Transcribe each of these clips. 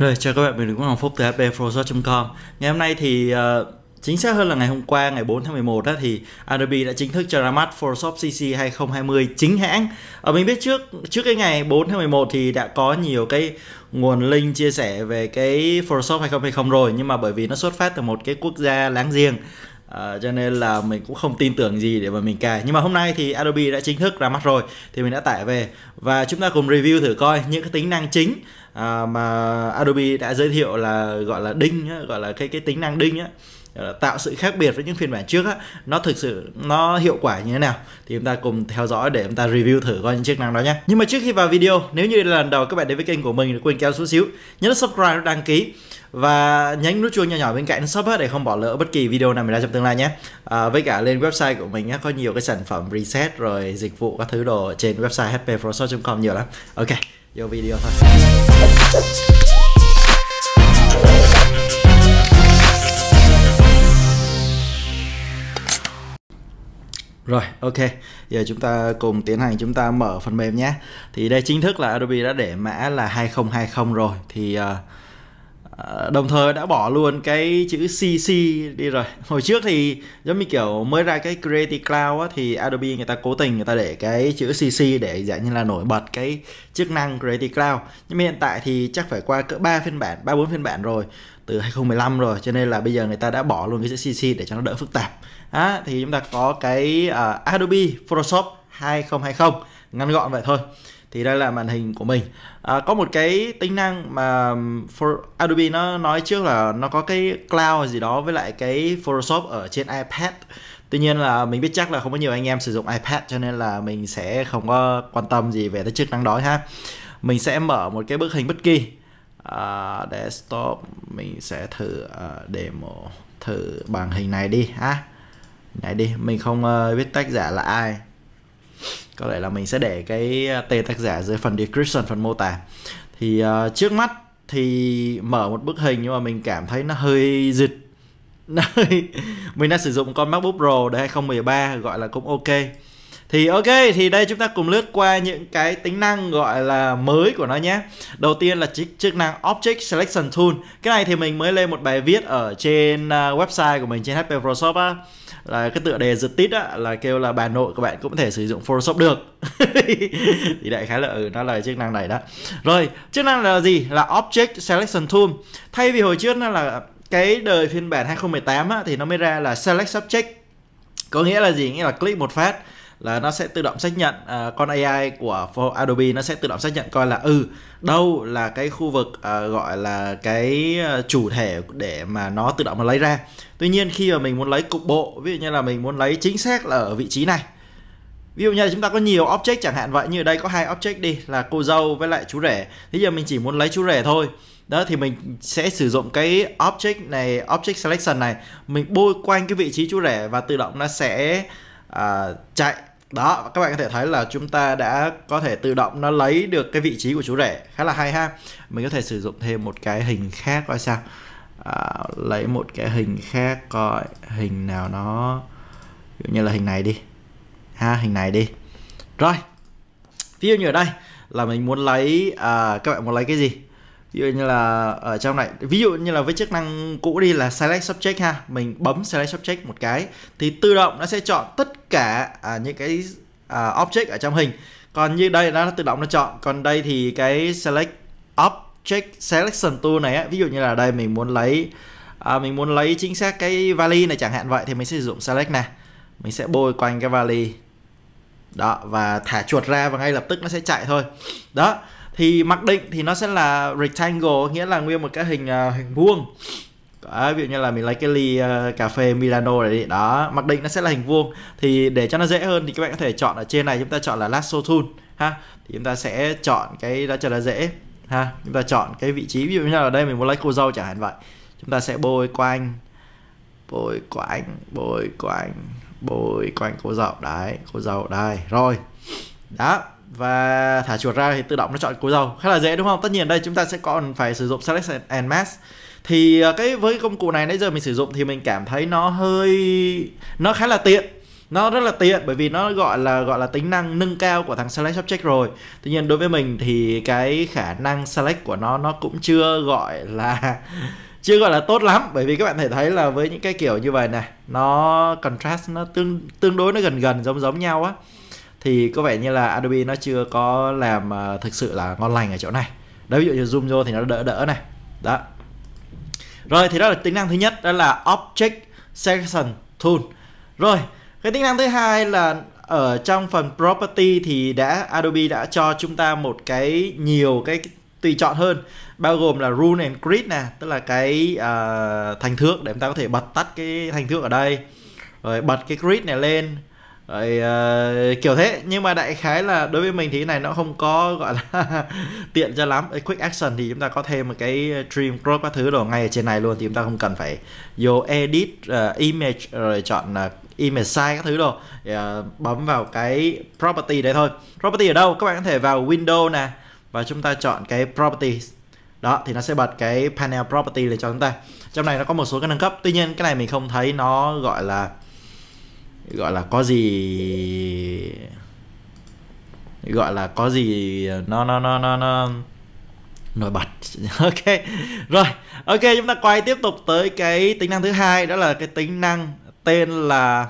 Rồi chào các bạn, mình là Nguyễn Hoàng Phúc từ fbproject.com Ngày hôm nay thì uh, chính xác hơn là ngày hôm qua ngày 4 tháng 11 đó thì Adobe đã chính thức cho ra mắt Photoshop CC 2020 chính hãng. Ở ờ, mình biết trước trước cái ngày 4 tháng 11 thì đã có nhiều cái nguồn link chia sẻ về cái Photoshop 2020 rồi nhưng mà bởi vì nó xuất phát từ một cái quốc gia láng giềng À, cho nên là mình cũng không tin tưởng gì để mà mình cài nhưng mà hôm nay thì Adobe đã chính thức ra mắt rồi thì mình đã tải về và chúng ta cùng review thử coi những cái tính năng chính à, mà Adobe đã giới thiệu là gọi là đinh gọi là cái cái tính năng đinh á Ờ, tạo sự khác biệt với những phiên bản trước á nó thực sự nó hiệu quả như thế nào thì chúng ta cùng theo dõi để chúng ta review thử coi những chức năng đó nhé nhưng mà trước khi vào video nếu như là lần đầu các bạn đến với kênh của mình thì quên kéo xuống xíu nhớ nút subscribe đăng ký và nhấn nút chuông nhỏ nhỏ bên cạnh sub để không bỏ lỡ bất kỳ video nào mình ra trong tương lai nhé à, với cả lên website của mình á, có nhiều cái sản phẩm reset rồi dịch vụ các thứ đồ trên website hpproshow.com nhiều lắm ok vô video thôi Rồi, ok. Giờ chúng ta cùng tiến hành chúng ta mở phần mềm nhé. Thì đây chính thức là Adobe đã để mã là 2020 rồi. Thì ờ, ờ, đồng thời đã bỏ luôn cái chữ CC đi rồi. Hồi trước thì giống như kiểu mới ra cái Creative Cloud á, thì Adobe người ta cố tình người ta để cái chữ CC để dạng như là nổi bật cái chức năng Creative Cloud. Nhưng mà hiện tại thì chắc phải qua cỡ 3 phiên bản, 3 4 phiên bản rồi từ 2015 rồi cho nên là bây giờ người ta đã bỏ luôn cái chữ CC để cho nó đỡ phức tạp à, thì chúng ta có cái uh, Adobe Photoshop 2020 ngắn gọn vậy thôi thì đây là màn hình của mình à, có một cái tính năng mà for Adobe nó nói trước là nó có cái cloud gì đó với lại cái Photoshop ở trên iPad tuy nhiên là mình biết chắc là không có nhiều anh em sử dụng iPad cho nên là mình sẽ không có quan tâm gì về cái chức năng đó ha mình sẽ mở một cái bức hình bất kỳ à, desktop mình sẽ thử uh, demo thử bằng hình này đi ha để đi mình không biết ờ, tác giả là ai có lẽ là mình sẽ để cái ờ, tên tác giả dưới phần description phần mô tả thì uh, trước mắt thì mở một bức hình nhưng mà mình cảm thấy nó hơi dịch mình đã sử dụng con MacBook Pro đời 2013 gọi là cũng ok thì ok thì đây chúng ta cùng lướt qua những cái tính năng gọi là mới của nó nhé đầu tiên là chức chức năng object selection tool cái này thì mình mới lên một bài viết ở trên website của mình trên HP Photoshop á là cái tựa đề giật tít á là kêu là bà nội các bạn cũng có thể sử dụng Photoshop được thì đại khái là ừ nó là chức năng này đó rồi chức năng là gì là Object Selection Tool thay vì hồi trước nó là cái đời phiên bản 2018 á, thì nó mới ra là Select Subject có nghĩa là gì nghĩa là click một phát là nó sẽ tự động xác nhận uh, con AI của Adobe nó sẽ tự động xác nhận coi là ừ đâu là cái khu vực uh, gọi là cái à, chủ thể để mà nó tự động nó lấy ra tuy nhiên khi mà mình muốn lấy cục bộ ví dụ như là mình muốn lấy chính xác là ở vị trí này ví dụ như là chúng ta có nhiều object chẳng hạn vậy như ở đây có hai object đi là cô dâu với lại chú rể thế giờ mình chỉ muốn lấy chú rể thôi đó thì mình sẽ sử dụng cái object này object selection này mình bôi quanh cái vị trí chú rể và tự động nó sẽ uh, chạy đó các bạn có thể thấy là chúng ta đã có thể tự động nó lấy được cái vị trí của chú rể khá là hay ha mình có thể sử dụng thêm một cái hình khác coi sao à, lấy một cái hình khác coi hình nào nó ví dụ như là hình này đi ha hình này đi rồi ví dụ như ở đây là mình muốn lấy à, các bạn muốn lấy cái gì ví dụ như là ở trong này ví dụ như là với chức năng cũ đi là select subject ha mình bấm select subject một cái thì tự động nó sẽ chọn tất cả à, những cái à, object ở trong hình còn như đây nó tự động nó chọn còn đây thì cái select object selection tool này ví dụ như là đây mình muốn lấy à, mình muốn lấy chính xác cái vali này chẳng hạn vậy thì mình sẽ sử dụng select này mình sẽ bôi quanh cái vali đó và thả chuột ra và ngay lập tức nó sẽ chạy thôi đó thì mặc định thì nó sẽ là rectangle nghĩa là nguyên một cái hình uh, hình vuông đó, ví dụ như là mình lấy cái ly uh, cà phê Milano này đi đó mặc định nó sẽ là hình vuông thì để cho nó dễ hơn thì các bạn có thể chọn ở trên này chúng ta chọn là lasso tool ha thì chúng ta sẽ chọn cái đó cho nó dễ ha chúng ta chọn cái vị trí ví dụ như là ở đây mình muốn lấy cô dâu chẳng hạn vậy chúng ta sẽ bôi quanh bôi quanh bôi quanh bôi quanh cô dâu đấy cô dâu đây rồi đó và thả chuột ra thì tự động nó chọn cúi dầu khá là dễ đúng không tất nhiên đây chúng ta sẽ còn phải sử dụng select and mask thì à, cái với công cụ này nãy giờ mình sử dụng thì mình cảm thấy nó hơi nó khá là tiện nó rất là tiện bởi vì nó gọi là gọi là tính năng nâng cao của thằng select subject rồi tuy nhiên đối với mình thì cái khả năng select của nó nó cũng chưa gọi là chưa gọi là tốt lắm bởi vì các bạn thể thấy là với những cái kiểu như vậy này nó contrast nó tương tương đối nó gần gần giống giống nhau á thì có vẻ như là Adobe nó chưa có làm ờ, thực sự là ngon lành ở chỗ này đấy ví dụ như zoom vô thì nó đỡ đỡ này đó rồi thì đó là tính năng thứ nhất đó là object selection tool rồi cái tính năng thứ hai là ở trong phần property thì đã Adobe đã cho chúng ta một cái nhiều cái tùy chọn hơn bao gồm là rule and grid nè tức là cái uh, thành thước để chúng ta có thể bật tắt cái thành thước ở đây rồi bật cái grid này lên rồi uh, kiểu thế nhưng mà đại khái là đối với mình thì cái này nó không có gọi là tiện cho lắm quick action thì chúng ta có thêm một cái trim ờ, crop các thứ đồ ngay ở trên này luôn thì chúng ta không cần phải vô edit uh, image rồi chọn uh, image size các thứ đồ thì, uh, bấm vào cái property đấy thôi property ở đâu các bạn có thể vào window nè và chúng ta chọn cái properties đó thì nó sẽ bật cái panel property lên cho chúng ta trong này nó có một số cái nâng cấp tuy nhiên cái này mình không thấy nó gọi là gọi là có gì gọi là có gì nó nó nó nó nó nổi bật ok rồi ok chúng ta quay tiếp tục tới cái tính năng thứ hai đó là cái tính năng tên là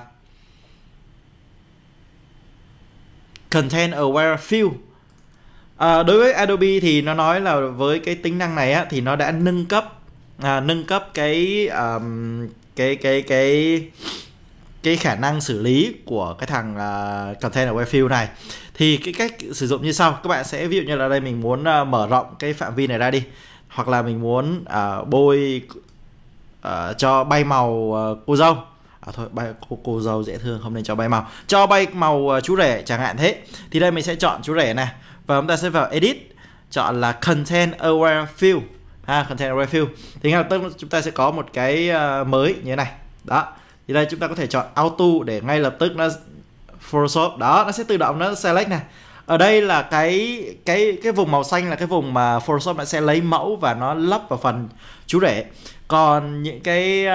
content aware field à, đối với adobe thì nó nói là với cái tính năng này á, thì nó đã nâng cấp à, nâng cấp cái um, cái cái cái, cái cái khả năng xử lý của cái thằng uh, aware webfill này thì cái cách sử dụng như sau các bạn sẽ ví dụ như là đây mình muốn uh, mở rộng cái phạm vi này ra đi hoặc là mình muốn uh, bôi uh, cho bay màu uh, cô dâu à thôi bay cô, cô dâu dễ thương không nên cho bay màu cho bay màu uh, chú rể chẳng hạn thế thì đây mình sẽ chọn chú rể này và chúng ta sẽ vào edit chọn là content aware field ha content aware field thì ngay lập tức chúng ta sẽ có một cái uh, mới như thế này đó thì đây chúng ta có thể chọn auto để ngay lập tức nó Photoshop đó nó sẽ tự động nó select này ở đây là cái cái cái vùng màu xanh là cái vùng mà Photoshop nó sẽ lấy mẫu và nó lắp vào phần chú rể còn những cái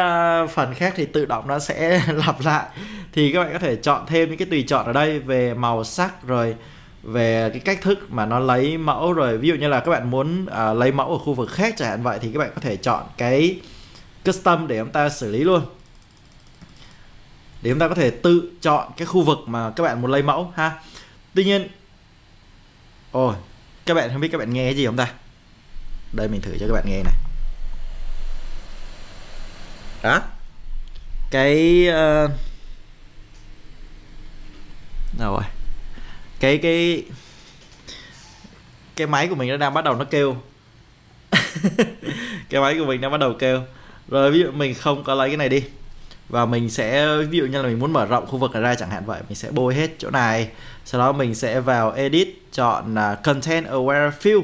uh, phần khác thì tự động nó sẽ lặp lại thì các bạn có thể chọn thêm những cái tùy chọn ở đây về màu sắc rồi về cái cách thức mà nó lấy mẫu rồi ví dụ như là các bạn muốn uh, lấy mẫu ở khu vực khác chẳng hạn vậy thì các bạn có thể chọn cái custom để chúng ta xử lý luôn để chúng ta có thể tự chọn cái khu vực mà các bạn muốn lấy mẫu ha tuy nhiên ôi các bạn không biết các bạn nghe cái gì không ta đây mình thử cho các bạn nghe này đó cái uh... Ờ, đâu rồi cái cái cái máy của mình nó đang bắt đầu nó kêu cái máy của mình đang bắt đầu kêu rồi ví dụ mình không có lấy cái này đi và mình sẽ ví dụ như là mình muốn mở rộng khu vực ra chẳng hạn vậy mình sẽ bôi hết chỗ này sau đó mình sẽ vào edit chọn uh, content aware field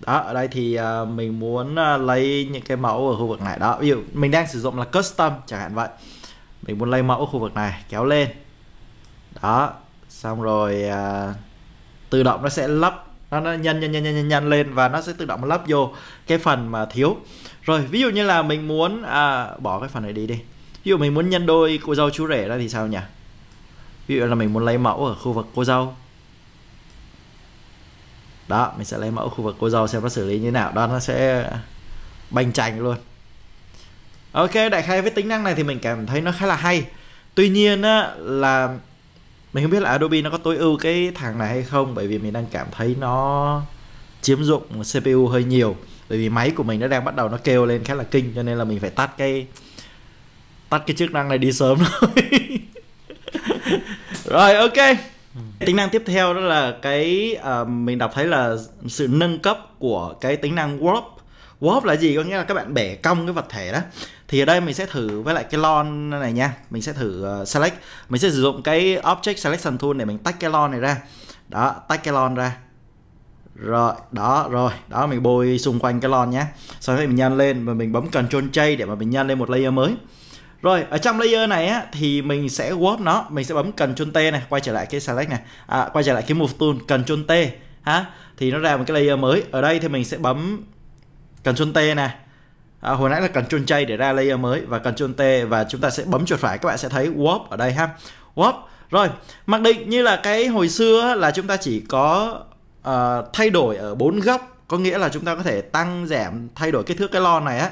đó ở đây thì uh, mình muốn uh, lấy những cái mẫu ở khu vực này đó ví dụ mình đang sử dụng là custom chẳng hạn vậy mình muốn lấy mẫu ở khu vực này kéo lên đó xong rồi uh, tự động nó sẽ lắp nó, nó nhanh nhanh nhanh nhanh nhân lên và nó sẽ tự động lắp vô cái phần mà thiếu rồi ví dụ như là mình muốn à, bỏ cái phần này đi đi ví dụ mình muốn nhân đôi cô dâu chú rể ra thì sao nhỉ ví dụ là mình muốn lấy mẫu ở khu vực cô dâu đó mình sẽ lấy mẫu khu vực cô dâu xem nó xử lý như thế nào đó nó sẽ bành chành luôn ok đại khai với tính năng này thì mình cảm thấy nó khá là hay tuy nhiên á, là mình không biết là Adobe nó có tối ưu cái thằng này hay không bởi vì mình đang cảm thấy nó chiếm dụng CPU hơi nhiều bởi vì máy của mình nó đang bắt đầu nó kêu lên khá là kinh cho nên là mình phải tắt cái tắt cái chức năng này đi sớm thôi rồi ok tính năng tiếp theo đó là cái uh, mình đọc thấy là sự nâng cấp của cái tính năng warp warp là gì có nghĩa là các bạn bẻ cong cái vật thể đó thì ở đây mình sẽ thử với lại cái lon này nha mình sẽ thử uh, select mình sẽ sử dụng cái object selection tool để mình tách cái lon này ra đó tách cái lon ra rồi đó rồi đó mình bôi xung quanh cái lon nhé sau đó mình nhân lên và mình bấm ctrl j để mà mình nhân lên một layer mới rồi, ở trong layer này á, thì mình sẽ warp nó, mình sẽ bấm Ctrl T này, quay trở lại cái select này, à, quay trở lại cái move tool, Ctrl T ha. Thì nó ra một cái layer mới. Ở đây thì mình sẽ bấm Ctrl T này. À, hồi nãy là Ctrl J để ra layer mới và Ctrl T và chúng ta sẽ bấm chuột phải các bạn sẽ thấy warp ở đây ha. Warp. Rồi, mặc định như là cái hồi xưa là chúng ta chỉ có uh, thay đổi ở bốn góc, có nghĩa là chúng ta có thể tăng giảm thay đổi kích thước cái lon này á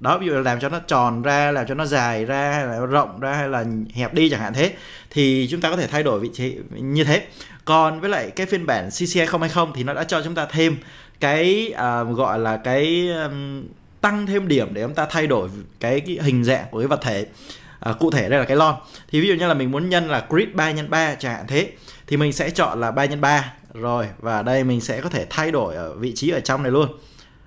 đó ví dụ là làm cho nó tròn ra làm cho nó dài ra hay là rộng ra hay là hẹp đi chẳng hạn thế thì chúng ta có thể thay đổi vị trí như thế còn với lại cái phiên bản CCI 020 thì nó đã cho chúng ta thêm cái uh, gọi là cái um, tăng thêm điểm để chúng ta thay đổi cái, cái hình dạng của cái vật thể à, cụ thể đây là cái lon thì ví dụ như là mình muốn nhân là grid 3 x 3 chẳng hạn thế thì mình sẽ chọn là 3 x 3 rồi và đây mình sẽ có thể thay đổi ở vị trí ở trong này luôn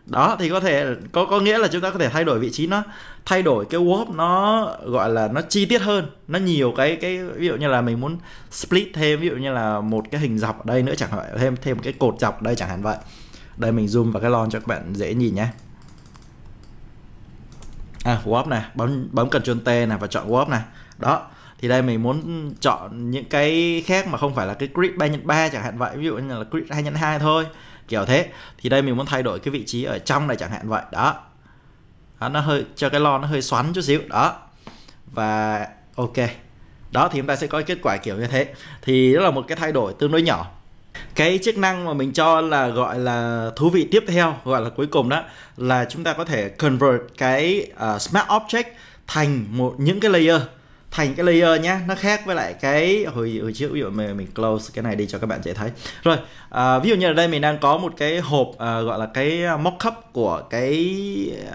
đó thì có thể có có nghĩa là chúng ta có thể thay đổi vị trí nó thay đổi cái warp nó gọi là nó chi tiết hơn nó nhiều cái cái ví dụ như là mình muốn split thêm ví dụ như là một cái hình dọc ở đây nữa chẳng hạn thêm thêm cái cột dọc ở đây chẳng hạn vậy đây mình zoom vào cái lon cho các bạn dễ nhìn nhé à warp này bấm bấm cần Ctrl T này và chọn warp này đó thì đây mình muốn chọn những cái khác mà không phải là cái grid 3 x 3 chẳng hạn vậy ví dụ như là grid 2 x 2 thôi kiểu thế thì đây mình muốn thay đổi cái vị trí ở trong này chẳng hạn vậy đó, đó nó hơi cho cái lo nó hơi xoắn chút xíu đó và ok đó thì chúng ta sẽ có kết quả kiểu như thế thì đó là một cái thay đổi tương đối nhỏ cái chức năng mà mình cho là gọi là thú vị tiếp theo gọi là cuối cùng đó là chúng ta có thể convert cái uh, smart object thành một những cái layer thành cái layer nhá nó khác với lại cái hồi hồi trước ví dụ mình, mình close cái này đi cho các bạn dễ thấy rồi à, ví dụ như ở đây mình đang có một cái hộp à, gọi là cái mockup của cái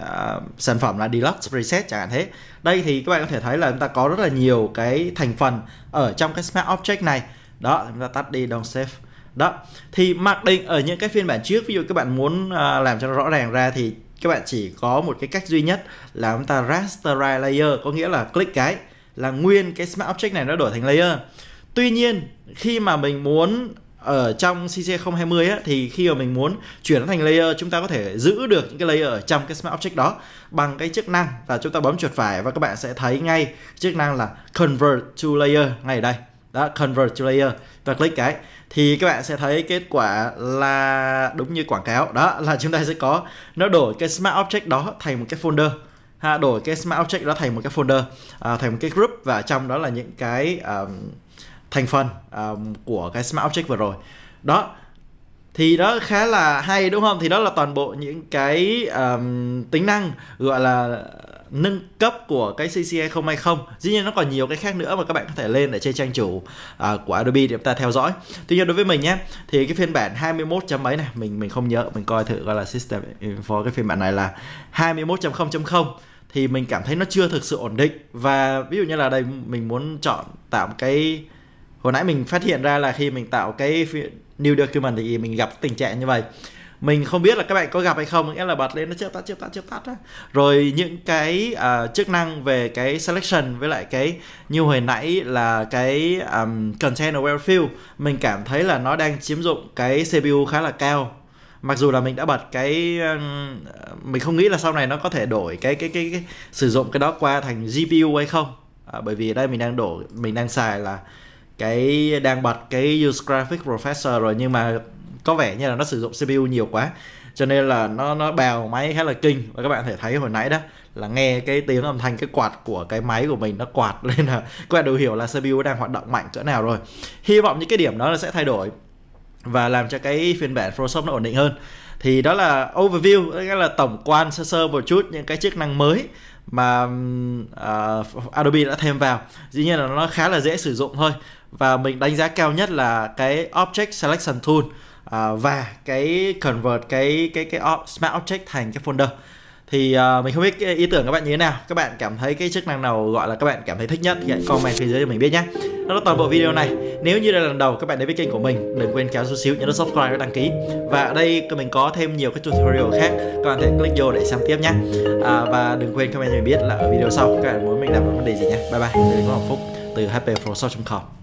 à, sản phẩm là deluxe preset chẳng hạn thế đây thì các bạn có thể thấy là chúng ta có rất là nhiều cái thành phần ở trong cái smart object này đó chúng ta tắt đi don't save đó thì mặc định ở những cái phiên bản trước ví dụ các bạn muốn à, làm cho nó rõ ràng ra thì các bạn chỉ có một cái cách duy nhất là chúng ta rasterize layer có nghĩa là click cái là nguyên cái smart object này nó đổi thành layer tuy nhiên khi mà mình muốn ở trong CC020 á, thì khi mà mình muốn chuyển nó thành layer chúng ta có thể giữ được những cái layer ở trong cái Smart Object đó bằng cái chức năng là chúng ta bấm chuột phải và các bạn sẽ thấy ngay chức năng là Convert to Layer ngay ở đây đó Convert to Layer và click cái thì các bạn sẽ thấy kết quả là đúng như quảng cáo đó là chúng ta sẽ có nó đổi cái Smart Object đó thành một cái folder ha đổi cái smart object đó thành một cái folder à, thành một cái group và trong đó là những cái um, thành phần um, của cái smart object vừa rồi đó thì đó khá là hay đúng không thì đó là toàn bộ những cái um, tính năng gọi là nâng cấp của cái không hay không. dĩ nhiên nó còn nhiều cái khác nữa mà các bạn có thể lên ở trên trang chủ uh, của Adobe để chúng ta theo dõi tuy nhiên đối với mình nhé thì cái phiên bản 21 chấm mấy này mình mình không nhớ mình coi thử gọi là system info cái phiên bản này là 21.0.0 thì mình cảm thấy nó chưa thực sự ổn định và ví dụ như là đây mình muốn chọn tạo cái hồi nãy mình phát hiện ra là khi mình tạo cái new document thì mình gặp tình trạng như vậy mình không biết là các bạn có gặp hay không nghĩa là bật lên nó chưa tắt chưa tắt chưa tắt á rồi những cái uh, chức năng về cái selection với lại cái như hồi nãy là cái um, content aware field mình cảm thấy là nó đang chiếm dụng cái cpu khá là cao mặc dù là mình đã bật cái mình không nghĩ là sau này nó có thể đổi cái cái cái, cái sử dụng cái đó qua thành GPU hay không à, bởi vì ở đây mình đang đổ mình đang xài là cái đang bật cái use graphic processor rồi nhưng mà có vẻ như là nó sử dụng CPU nhiều quá cho nên là nó nó bào máy khá là kinh và các bạn thể thấy hồi nãy đó là nghe cái tiếng âm thanh cái quạt của cái máy của mình nó quạt lên là các bạn đều hiểu là CPU đang hoạt động mạnh cỡ nào rồi hy vọng những cái điểm đó là sẽ thay đổi và làm cho cái phiên bản Photoshop nó ổn định hơn thì đó là overview nghĩa là tổng quan sơ sơ một chút những cái chức năng mới mà uh, Adobe đã thêm vào dĩ nhiên là nó khá là dễ sử dụng thôi và mình đánh giá cao nhất là cái Object Selection Tool uh, và cái convert cái cái cái, cái Smart Object thành cái folder thì uh, mình không biết ý tưởng các bạn như thế nào các bạn cảm thấy cái chức năng nào gọi là các bạn cảm thấy thích nhất thì hãy comment phía dưới cho mình biết nhé đó là toàn bộ video này nếu như đây là lần đầu các bạn đến với kênh của mình đừng quên kéo xuống xíu nhấn nút subscribe và đăng ký và ở đây mình có thêm nhiều các tutorial khác các bạn có thể click vô để xem tiếp nhé à, và đừng quên comment cho mình biết là ở video sau các bạn muốn mình làm vấn đề gì nhé bye bye mình có hạnh phúc từ hp hpfrosoft.com